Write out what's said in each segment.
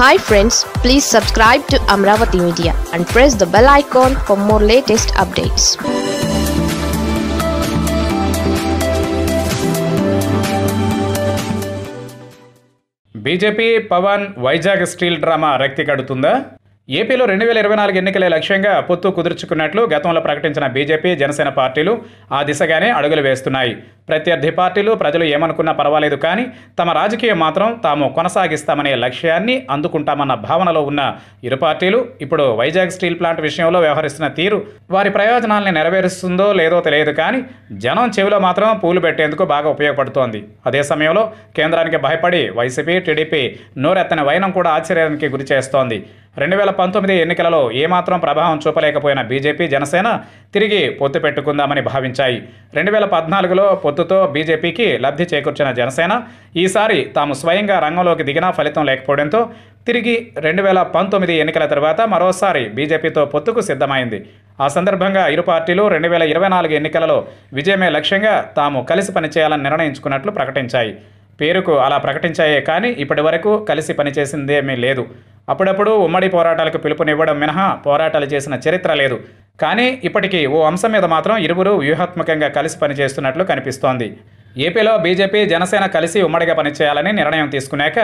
hi friends please subscribe to Amaravati media and press the bell icon for more latest updates BJP Pawan Vizag steel drama రక్తి కడుతుందా ఏపీలో రెండు వేల ఇరవై నాలుగు ఎన్నికలే లక్ష్యంగా పొత్తు కుదుర్చుకున్నట్లు గతంలో ప్రకటించిన బీజేపీ జనసేన పార్టీలు ఆ దిశగానే అడుగులు వేస్తున్నాయి ప్రత్యర్థి పార్టీలు ప్రజలు ఏమనుకున్నా పర్వాలేదు కానీ తమ రాజకీయం మాత్రం తాము కొనసాగిస్తామనే లక్ష్యాన్ని అందుకుంటామన్న భావనలో ఉన్న ఇరు పార్టీలు ఇప్పుడు వైజాగ్ స్టీల్ ప్లాంట్ విషయంలో వ్యవహరిస్తున్న తీరు వారి ప్రయోజనాల్ని నెరవేరుస్తుందో లేదో తెలియదు కానీ జనం చెవిలో మాత్రం పూలు పెట్టేందుకు బాగా ఉపయోగపడుతోంది అదే సమయంలో కేంద్రానికి భయపడి వైసీపీ టీడీపీ నోరెత్తని వైనం కూడా ఆశ్చర్యానికి గురి చేస్తోంది రెండు వేల పంతొమ్మిది ఎన్నికలలో ఏమాత్రం ప్రభావం చూపలేకపోయిన బీజేపీ జనసేన తిరిగి పొత్తు పెట్టుకుందామని భావించాయి రెండు వేల పద్నాలుగులో పొత్తుతో బీజేపీకి లబ్ధి చేకూర్చిన జనసేన ఈసారి తాము స్వయంగా రంగంలోకి దిగినా ఫలితం లేకపోవడంతో తిరిగి రెండు వేల పంతొమ్మిది ఎన్నికల తర్వాత మరోసారి బీజేపీతో పొత్తుకు సిద్ధమైంది ఆ సందర్భంగా ఇరు పార్టీలు రెండు వేల ఇరవై నాలుగు ఎన్నికలలో విజయమే లక్ష్యంగా తాము కలిసి పనిచేయాలని నిర్ణయించుకున్నట్లు ప్రకటించాయి పేరుకు అలా ప్రకటించాయే కానీ ఇప్పటి వరకు కలిసి పనిచేసిందేమీ లేదు అప్పుడప్పుడు ఉమ్మడి పోరాటాలకు పిలుపునివ్వడం మినహా పోరాటాలు చేసిన చరిత్ర లేదు కానీ ఇప్పటికీ ఓ అంశం మీద మాత్రం ఇరువురు వ్యూహాత్మకంగా కలిసి పనిచేస్తున్నట్లు కనిపిస్తోంది ఏపీలో బీజేపీ జనసేన కలిసి ఉమ్మడిగా పనిచేయాలని నిర్ణయం తీసుకున్నాక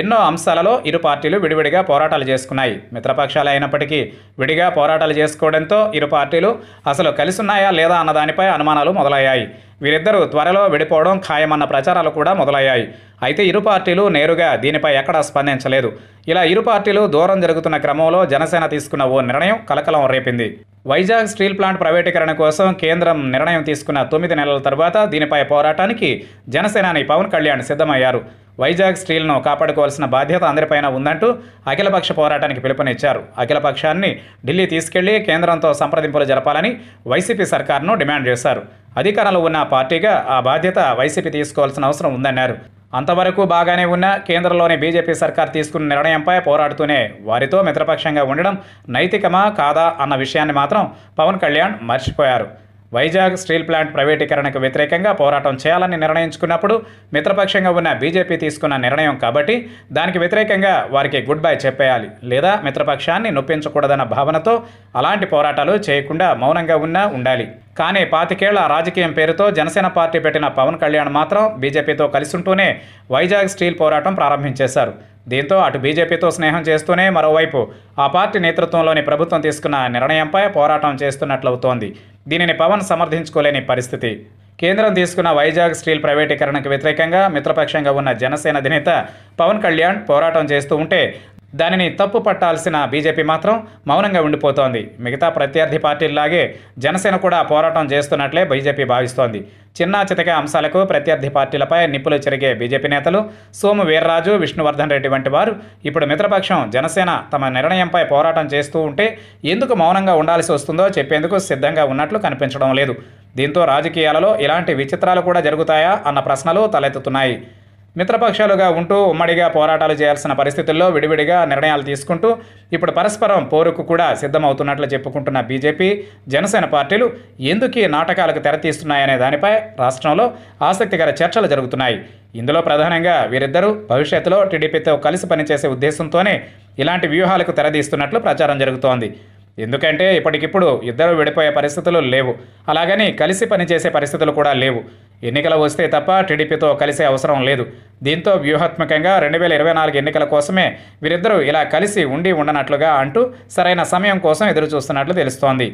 ఎన్నో అంశాలలో ఇరు పార్టీలు విడివిడిగా పోరాటాలు చేసుకున్నాయి మిత్రపక్షాలు అయినప్పటికీ విడిగా పోరాటాలు చేసుకోవడంతో ఇరు పార్టీలు అసలు కలిసున్నాయా లేదా అన్నదానిపై అనుమానాలు మొదలయ్యాయి వీరిద్దరూ త్వరలో విడిపోవడం ఖాయమన్న ప్రచారాలు కూడా మొదలయ్యాయి అయితే ఇరు పార్టీలు నేరుగా దీనిపై ఎక్కడా స్పందించలేదు ఇలా ఇరు పార్టీలు దూరం జరుగుతున్న క్రమంలో జనసేన తీసుకున్న ఓ నిర్ణయం కలకలం రేపింది వైజాగ్ స్టీల్ ప్లాంట్ ప్రైవేటీకరణ కోసం కేంద్రం నిర్ణయం తీసుకున్న తొమ్మిది నెలల తర్వాత దీనిపై పోరాటానికి జనసేనాని పవన్ కళ్యాణ్ సిద్ధమయ్యారు వైజాగ్ స్టీల్ను కాపాడుకోవాల్సిన బాధ్యత అందరిపైన ఉందంటూ అఖిలపక్ష పోరాటానికి పిలుపునిచ్చారు అఖిలపక్షాన్ని ఢిల్లీ తీసుకెళ్లి కేంద్రంతో సంప్రదింపులు జరపాలని వైసీపీ సర్కార్ను డిమాండ్ చేశారు అధికారంలో ఉన్న పార్టీగా ఆ బాధ్యత వైసీపీ తీసుకోవాల్సిన అవసరం ఉందన్నారు అంతవరకు బాగానే ఉన్న కేంద్రంలోని బీజేపీ సర్కార్ తీసుకున్న నిర్ణయంపై పోరాడుతూనే వారితో మిత్రపక్షంగా ఉండడం నైతికమా కాదా అన్న విషయాన్ని మాత్రం పవన్ కళ్యాణ్ మర్చిపోయారు వైజాగ్ స్టీల్ ప్లాంట్ ప్రైవేటీకరణకు వ్యతిరేకంగా పోరాటం చేయాలని నిర్ణయించుకున్నప్పుడు మిత్రపక్షంగా ఉన్న బీజేపీ తీసుకున్న నిర్ణయం కాబట్టి దానికి వ్యతిరేకంగా వారికి గుడ్ బై చెప్పేయాలి లేదా మిత్రపక్షాన్ని నొప్పించకూడదన్న భావనతో అలాంటి పోరాటాలు చేయకుండా మౌనంగా ఉన్నా ఉండాలి కానీ పాతికేళ్ల రాజకీయం పేరుతో జనసేన పార్టీ పెట్టిన పవన్ కళ్యాణ్ మాత్రం బీజేపీతో కలిసుంటూనే వైజాగ్ స్టీల్ పోరాటం ప్రారంభించేశారు దీంతో అటు బీజేపీతో స్నేహం చేస్తూనే మరోవైపు ఆ పార్టీ నేతృత్వంలోని ప్రభుత్వం తీసుకున్న నిర్ణయంపై పోరాటం చేస్తున్నట్లవుతోంది దీనిని పవన్ సమర్థించుకోలేని పరిస్థితి కేంద్రం తీసుకున్న వైజాగ్ స్టీల్ ప్రైవేటీకరణకు వ్యతిరేకంగా మిత్రపక్షంగా ఉన్న జనసేన అధినేత పవన్ కళ్యాణ్ పోరాటం చేస్తూ ఉంటే దానిని తప్పు పట్టాల్సిన బీజేపీ మాత్రం మౌనంగా ఉండిపోతోంది మిగతా ప్రత్యర్థి పార్టీల్లాగే జనసేన కూడా పోరాటం చేస్తున్నట్లే బీజేపీ భావిస్తోంది చిన్న చితక అంశాలకు ప్రత్యర్థి పార్టీలపై నిప్పులు చెరిగే బీజేపీ నేతలు సోము వీర్రాజు విష్ణువర్ధన్ రెడ్డి వంటి వారు ఇప్పుడు మిత్రపక్షం జనసేన తమ నిర్ణయంపై పోరాటం చేస్తూ ఉంటే ఎందుకు మౌనంగా ఉండాల్సి వస్తుందో చెప్పేందుకు సిద్ధంగా ఉన్నట్లు కనిపించడం లేదు దీంతో రాజకీయాలలో ఇలాంటి విచిత్రాలు కూడా జరుగుతాయా అన్న ప్రశ్నలు తలెత్తుతున్నాయి మిత్రపక్షాలుగా ఉంటూ ఉమ్మడిగా పోరాటాలు చేయాల్సిన పరిస్థితుల్లో విడివిడిగా నిర్ణయాలు తీసుకుంటూ ఇప్పుడు పరస్పరం పోరుకు కూడా సిద్ధమవుతున్నట్లు చెప్పుకుంటున్న బీజేపీ జనసేన పార్టీలు ఎందుకు ఈ నాటకాలకు తెరతీస్తున్నాయనే దానిపై రాష్ట్రంలో ఆసక్తికర చర్చలు జరుగుతున్నాయి ఇందులో ప్రధానంగా వీరిద్దరూ భవిష్యత్తులో టీడీపీతో కలిసి పనిచేసే ఉద్దేశంతోనే ఇలాంటి వ్యూహాలకు తెరదీస్తున్నట్లు ప్రచారం జరుగుతోంది ఎందుకంటే ఇప్పటికిప్పుడు ఇద్దరు విడిపోయే పరిస్థితులు లేవు అలాగని కలిసి పనిచేసే పరిస్థితులు కూడా లేవు ఎన్నికలు వస్తే తప్ప టీడీపీతో కలిసే అవసరం లేదు దీంతో వ్యూహాత్మకంగా రెండు వేల ఇరవై నాలుగు ఎన్నికల కోసమే వీరిద్దరూ ఇలా కలిసి ఉండి ఉండనట్లుగా అంటూ సరైన సమయం కోసం ఎదురు చూస్తున్నట్లు తెలుస్తోంది